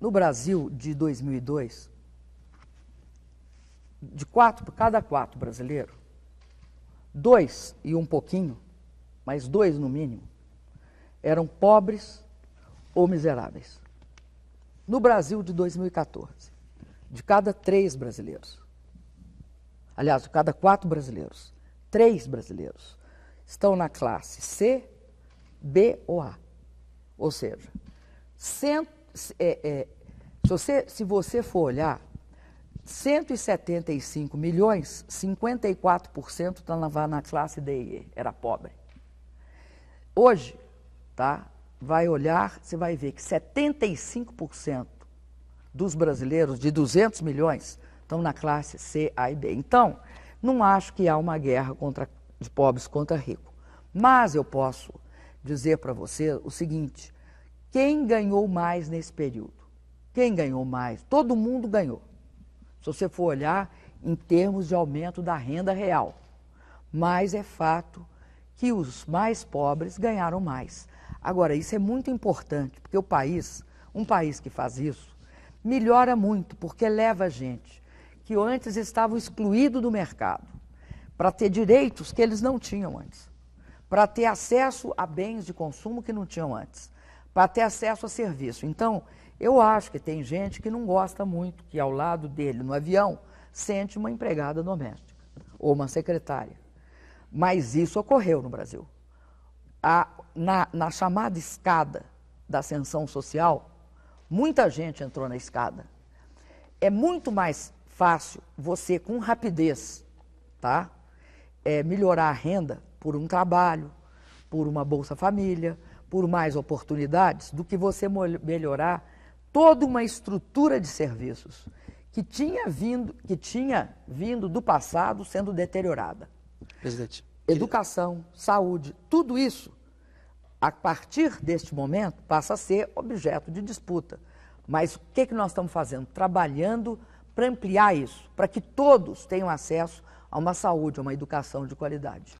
No Brasil de 2002, de quatro, cada quatro brasileiro, dois e um pouquinho, mas dois no mínimo, eram pobres ou miseráveis. No Brasil de 2014, de cada três brasileiros, aliás, de cada quatro brasileiros, três brasileiros estão na classe C, B ou A. Ou seja, cento é, é, se, você, se você for olhar, 175 milhões, 54% estava tá na classe E, era pobre. Hoje, tá? Vai olhar, você vai ver que 75% dos brasileiros de 200 milhões estão na classe C, A e B. Então, não acho que há uma guerra contra de pobres contra ricos. Mas eu posso dizer para você o seguinte, quem ganhou mais nesse período? Quem ganhou mais? Todo mundo ganhou. Se você for olhar em termos de aumento da renda real. Mas é fato que os mais pobres ganharam mais. Agora, isso é muito importante, porque o país, um país que faz isso, melhora muito, porque leva gente que antes estava excluído do mercado para ter direitos que eles não tinham antes, para ter acesso a bens de consumo que não tinham antes, para ter acesso a serviço. Então, eu acho que tem gente que não gosta muito que ao lado dele, no avião, sente uma empregada doméstica ou uma secretária. Mas isso ocorreu no Brasil. A, na, na chamada escada da ascensão social, muita gente entrou na escada. É muito mais fácil você, com rapidez, tá? É, melhorar a renda por um trabalho, por uma Bolsa Família, por mais oportunidades do que você melhorar toda uma estrutura de serviços que tinha vindo, que tinha vindo do passado sendo deteriorada. Presidente. Educação, saúde, tudo isso, a partir deste momento, passa a ser objeto de disputa. Mas o que, que nós estamos fazendo? Trabalhando para ampliar isso, para que todos tenham acesso a uma saúde, a uma educação de qualidade.